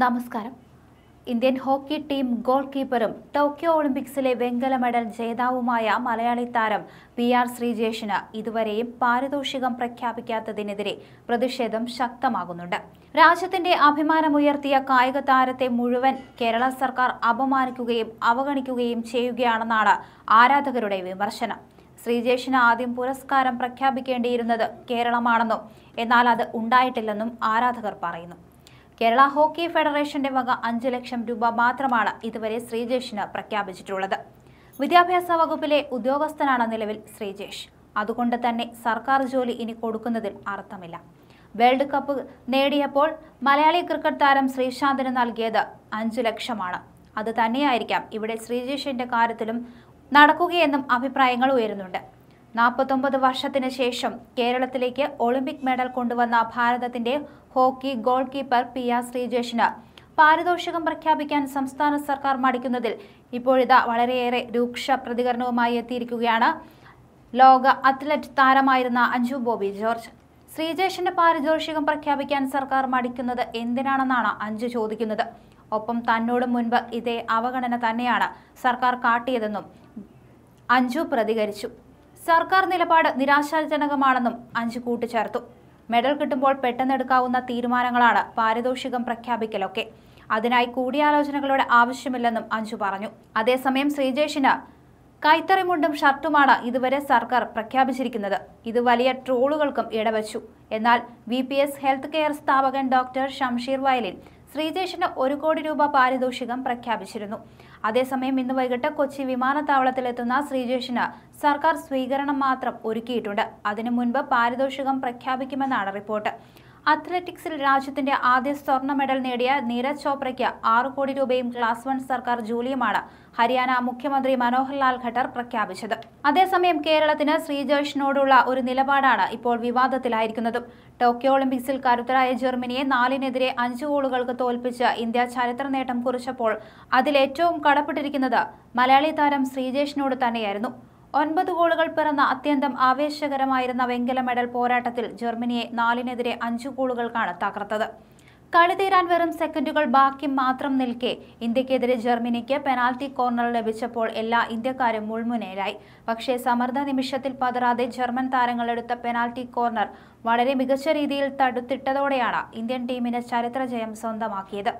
നമസ്കാരം Indian hockey team ഗോൾ കീപ്പറും ടോക്കിയോ ഒളിമ്പിക്സിലെ വെങ്കല മെഡൽ ജേതാവുമായ മലയാളി താരം പി ആർ ശ്രീജേഷിന് ഇതുവരെയും പാരിതോഷികം പ്രഖ്യാപിക്കാത്തതിനെതിരെ പ്രതിഷേധം ശക്തമാകുന്നുണ്ട് രാജ്യത്തിന്റെ അഭിമാനമുയർത്തിയ കായിക താരത്തെ മുഴുവൻ കേരള സർക്കാർ അപമാനിക്കുകയും അവഗണിക്കുകയും ചെയ്യുകയാണെന്നാണ് ആരാധകരുടെ വിമർശനം ശ്രീജേഷിന് ആദ്യം പുരസ്കാരം പ്രഖ്യാപിക്കേണ്ടിയിരുന്നത് കേരളമാണെന്നും എന്നാൽ അത് ഉണ്ടായിട്ടില്ലെന്നും ആരാധകർ പറയുന്നു കേരള ഹോക്കി ഫെഡറേഷന്റെ വക അഞ്ച് ലക്ഷം രൂപ മാത്രമാണ് ഇതുവരെ ശ്രീജേഷിന് പ്രഖ്യാപിച്ചിട്ടുള്ളത് വിദ്യാഭ്യാസ വകുപ്പിലെ ഉദ്യോഗസ്ഥനാണ് നിലവിൽ ശ്രീജേഷ് അതുകൊണ്ട് തന്നെ സർക്കാർ ജോലി ഇനി കൊടുക്കുന്നതിൽ അർത്ഥമില്ല വേൾഡ് കപ്പ് നേടിയപ്പോൾ മലയാളി ക്രിക്കറ്റ് താരം ശ്രീശാന്തിന് നൽകിയത് അഞ്ചു ലക്ഷമാണ് അത് തന്നെയായിരിക്കാം ഇവിടെ ശ്രീജേഷിന്റെ കാര്യത്തിലും നടക്കുകയെന്നും അഭിപ്രായങ്ങൾ ഉയരുന്നുണ്ട് നാൽപ്പത്തൊമ്പത് വർഷത്തിന് ശേഷം കേരളത്തിലേക്ക് ഒളിമ്പിക് മെഡൽ കൊണ്ടുവന്ന ഭാരതത്തിന്റെ hockey goalkeeper P R ശ്രീജേഷിന് പാരിതോഷികം പ്രഖ്യാപിക്കാൻ സംസ്ഥാന സർക്കാർ മടിക്കുന്നതിൽ ഇപ്പോഴിതാ വളരെയേറെ രൂക്ഷ പ്രതികരണവുമായി എത്തിയിരിക്കുകയാണ് ലോക അത്ലറ്റ് താരമായിരുന്ന അഞ്ജു ബോബി ജോർജ് ശ്രീജേഷിന്റെ പാരിതോഷികം പ്രഖ്യാപിക്കാൻ സർക്കാർ മടിക്കുന്നത് എന്തിനാണെന്നാണ് അഞ്ജു ചോദിക്കുന്നത് ഒപ്പം തന്നോടും മുൻപ് ഇതേ അവഗണന തന്നെയാണ് സർക്കാർ കാട്ടിയതെന്നും അഞ്ജു പ്രതികരിച്ചു സർക്കാർ നിലപാട് നിരാശാജനകമാണെന്നും അഞ്ച് കൂട്ടിച്ചേർത്തു മെഡൽ കിട്ടുമ്പോൾ പെട്ടെന്നെടുക്കാവുന്ന തീരുമാനങ്ങളാണ് പാരിതോഷികം പ്രഖ്യാപിക്കലൊക്കെ അതിനായി കൂടിയാലോചനകളുടെ ആവശ്യമില്ലെന്നും അഞ്ചു പറഞ്ഞു അതേസമയം ശ്രീജേഷിന് കൈത്തറിമുണ്ടും ഷർട്ടുമാണ് ഇതുവരെ സർക്കാർ പ്രഖ്യാപിച്ചിരിക്കുന്നത് ഇത് വലിയ ട്രോളുകൾക്കും ഇടവച്ചു എന്നാൽ വി ഹെൽത്ത് കെയർ സ്ഥാപകൻ ഡോക്ടർ ഷംഷീർ വയലിൻ ശ്രീജേഷിന് ഒരു കോടി രൂപ പാരിതോഷികം പ്രഖ്യാപിച്ചിരുന്നു അതേസമയം ഇന്ന് വൈകിട്ട് കൊച്ചി വിമാനത്താവളത്തിലെത്തുന്ന ശ്രീജേഷിന് സർക്കാർ സ്വീകരണം മാത്രം ഒരുക്കിയിട്ടുണ്ട് അതിനു മുൻപ് പാരിതോഷികം പ്രഖ്യാപിക്കുമെന്നാണ് റിപ്പോർട്ട് അത്ലറ്റിക്സിൽ രാജ്യത്തിന്റെ ആദ്യ സ്വർണ്ണ മെഡൽ നേടിയ നീരജ് ചോപ്രയ്ക്ക് ആറ് കോടി രൂപയും ക്ലാസ് വൺ സർക്കാർ ജോലിയുമാണ് ഹരിയാന മുഖ്യമന്ത്രി മനോഹർലാൽ ഖട്ടർ പ്രഖ്യാപിച്ചത് അതേസമയം കേരളത്തിന് ശ്രീജേഷിനോടുള്ള ഒരു നിലപാടാണ് ഇപ്പോൾ വിവാദത്തിലായിരിക്കുന്നത് ടോക്കിയോ ഒളിമ്പിക്സിൽ കരുത്തരായ ജർമ്മനിയെ നാലിനെതിരെ അഞ്ച് ഗോളുകൾക്ക് തോൽപ്പിച്ച് ഇന്ത്യ ചരിത്ര നേട്ടം കുറിച്ചപ്പോൾ അതിലേറ്റവും കടപ്പെട്ടിരിക്കുന്നത് മലയാളി താരം ശ്രീജേഷിനോട് തന്നെയായിരുന്നു ഒൻപത് ഗോളുകൾ പിറന്ന അത്യന്തം ആവേശകരമായിരുന്ന വെങ്കല മെഡൽ പോരാട്ടത്തിൽ ജർമ്മനിയെ നാലിനെതിരെ അഞ്ചു ഗോളുകൾക്കാണ് തകർത്തത് കളി തീരാൻ വെറും സെക്കൻഡുകൾ ബാക്കി മാത്രം നിൽക്കെ ഇന്ത്യക്കെതിരെ ജർമ്മനിക്ക് പെനാൽറ്റി കോർണർ ലഭിച്ചപ്പോൾ എല്ലാ ഇന്ത്യക്കാരും മുൾമുനയിലായി പക്ഷേ സമ്മർദ്ദ നിമിഷത്തിൽ പതറാതെ ജർമ്മൻ താരങ്ങളെടുത്ത പെനാൽറ്റി കോർണർ വളരെ മികച്ച രീതിയിൽ തടുത്തിട്ടതോടെയാണ് ഇന്ത്യൻ ടീമിന് ചരിത്ര ജയം സ്വന്തമാക്കിയത്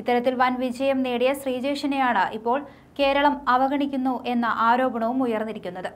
ഇത്തരത്തിൽ വൻ വിജയം നേടിയ ശ്രീജേഷിനെയാണ് ഇപ്പോൾ കേരളം അവഗണിക്കുന്നു എന്ന ആരോപണവും ഉയർന്നിരിക്കുന്നത്